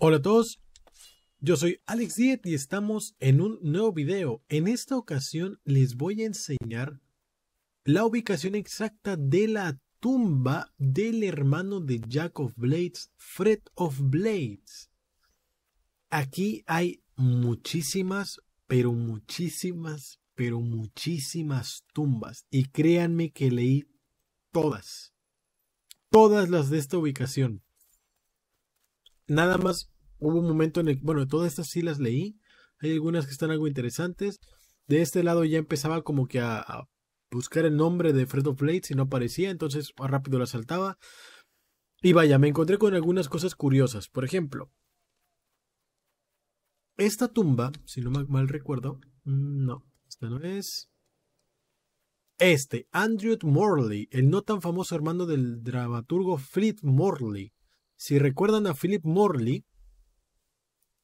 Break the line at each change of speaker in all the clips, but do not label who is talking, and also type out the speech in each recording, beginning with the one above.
Hola a todos, yo soy Alex Diet y estamos en un nuevo video. En esta ocasión les voy a enseñar la ubicación exacta de la tumba del hermano de Jack of Blades, Fred of Blades. Aquí hay muchísimas, pero muchísimas, pero muchísimas tumbas y créanme que leí todas, todas las de esta ubicación nada más hubo un momento en el, bueno, todas estas sí las leí, hay algunas que están algo interesantes. De este lado ya empezaba como que a, buscar el nombre de Fredo Blades y no aparecía, entonces rápido la saltaba. Y vaya, me encontré con algunas cosas curiosas. Por ejemplo, esta tumba, si no mal recuerdo, mm, no, esta no es. Este, Andrew Morley, el no tan famoso hermano del dramaturgo Fleet Morley, si recuerdan a Philip Morley,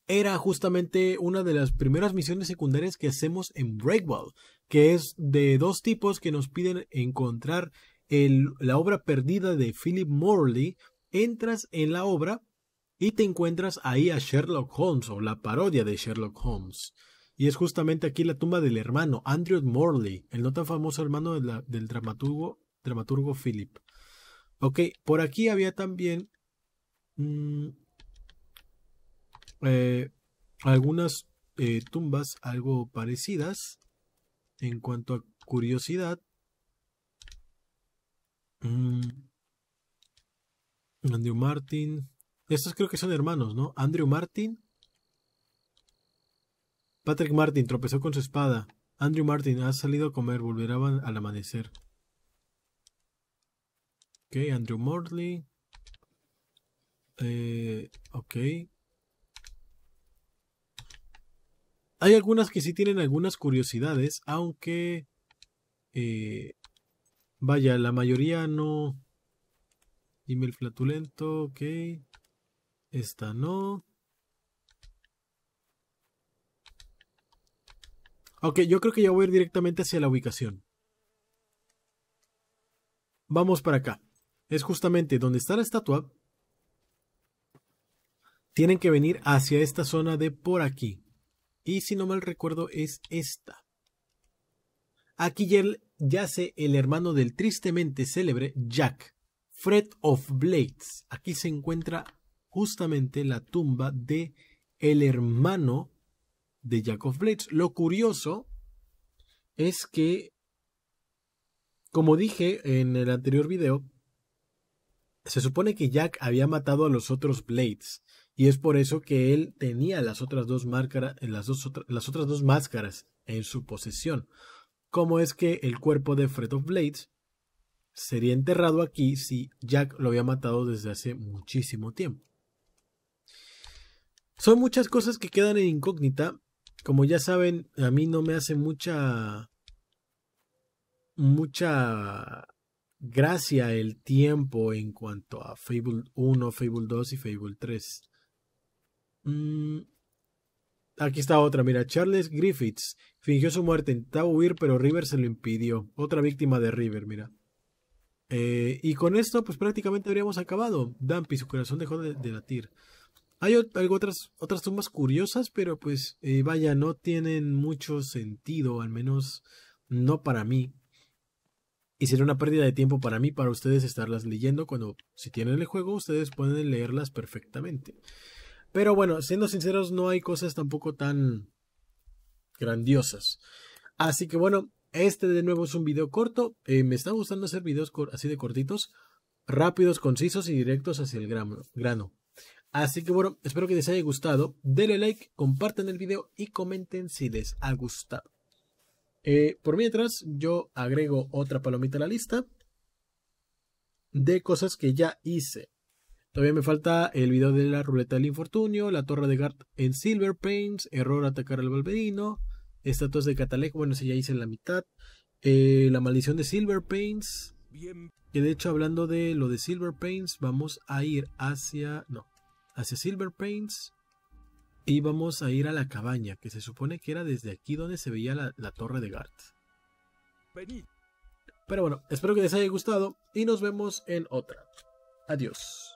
era justamente una de las primeras misiones secundarias que hacemos en Breakwell, que es de dos tipos que nos piden encontrar la obra perdida de Philip Morley. Entras en la obra y te encuentras ahí a Sherlock Holmes o la parodia de Sherlock Holmes. Y es justamente aquí la tumba del hermano, Andrew Morley, el no tan famoso hermano del dramaturgo, dramaturgo Philip. Ok, por aquí había también Mm, eh, algunas eh, tumbas algo parecidas en cuanto a curiosidad. Mm, Andrew Martin. Estos creo que son hermanos, ¿no? Andrew Martin. Patrick Martin tropezó con su espada. Andrew Martin ha salido a comer, volverá al amanecer. Ok, Andrew Morley. Eh, ok. Hay algunas que sí tienen algunas curiosidades, aunque... Eh, vaya, la mayoría no... el flatulento, ok. Esta no. Ok, yo creo que ya voy a ir directamente hacia la ubicación. Vamos para acá. Es justamente donde está la estatua, tienen que venir hacia esta zona de por aquí. Y si no mal recuerdo es esta. Aquí yace el hermano del tristemente célebre Jack, Fred of Blades. Aquí se encuentra justamente la tumba de el hermano de Jack of Blades. Lo curioso es que, como dije en el anterior video, se supone que Jack había matado a los otros Blades y es por eso que él tenía eh, las otras dos, máscaras, en su posesión. ¿Cómo es que el cuerpo de Fred of Blades sería enterrado aquí si Jack lo había matado desde hace muchísimo tiempo? Son muchas cosas que quedan en incógnita. Como ya saben, a mí no me hace mucha mucha gracia el tiempo en cuanto a Fable 1, Fable 2 y Fable 3. Mm, aquí está otra, mira, Charles Griffiths fingió su muerte, intentaba huir, pero River se lo impidió. Otra víctima de River, mira. Eh, y con esto, pues prácticamente habríamos acabado. Dumpy su corazón dejó de, latir. Hay otras, otras tumbas curiosas, pero pues eh, vaya, no tienen mucho sentido, al menos no para mí. Y sería una pérdida de tiempo para mí, para ustedes estarlas leyendo, cuando si tienen el juego, ustedes pueden leerlas perfectamente. Pero bueno, siendo sinceros, no hay cosas tampoco tan grandiosas. Así que bueno, este de nuevo es un video corto. Eh, me está gustando hacer videos así de cortitos, rápidos, concisos y directos hacia el grano. Así que bueno, espero que les haya gustado. Denle like, compartan el video y comenten si les ha gustado. Eh, por mientras, yo agrego otra palomita a la lista de cosas que ya hice. Todavía me falta el video de la ruleta del infortunio, la torre de Gart en Silver Paints. error atacar al Valverino, estatuas de catalejo. bueno, si ya hice la mitad, eh, la maldición de Silver Pains, que de hecho hablando de lo de Silver Paints. vamos a ir hacia, no, hacia Silver Paints. y vamos a ir a la cabaña, que se supone que era desde aquí donde se veía la, la torre de Gart. Pero bueno, espero que les haya gustado y nos vemos en otra. Adiós.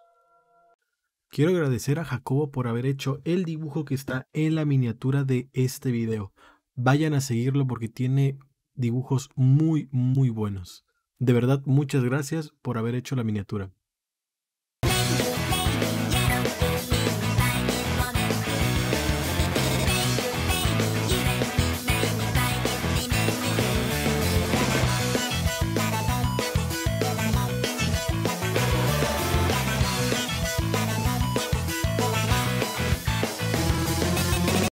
Quiero agradecer a Jacobo por haber hecho el dibujo que está en la miniatura de este video. Vayan a seguirlo porque tiene dibujos muy, muy buenos. De verdad, muchas gracias por haber hecho la miniatura.